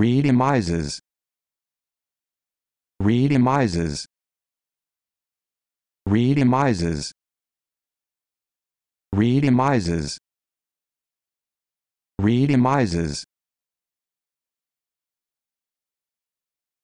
Readymizes. Readymizes. Readymizes. Readymizes. Readymizes.